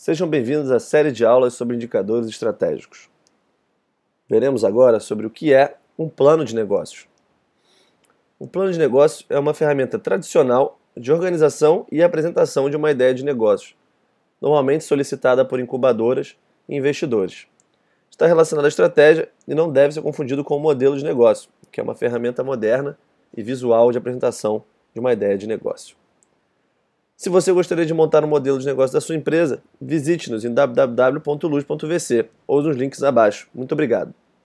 Sejam bem-vindos à série de aulas sobre indicadores estratégicos. Veremos agora sobre o que é um plano de negócios. O plano de negócio é uma ferramenta tradicional de organização e apresentação de uma ideia de negócios, normalmente solicitada por incubadoras e investidores. Está relacionado à estratégia e não deve ser confundido com o modelo de negócio, que é uma ferramenta moderna e visual de apresentação de uma ideia de negócio. Se você gostaria de montar um modelo de negócio da sua empresa, visite-nos em www.luz.vc ou nos links abaixo. Muito obrigado.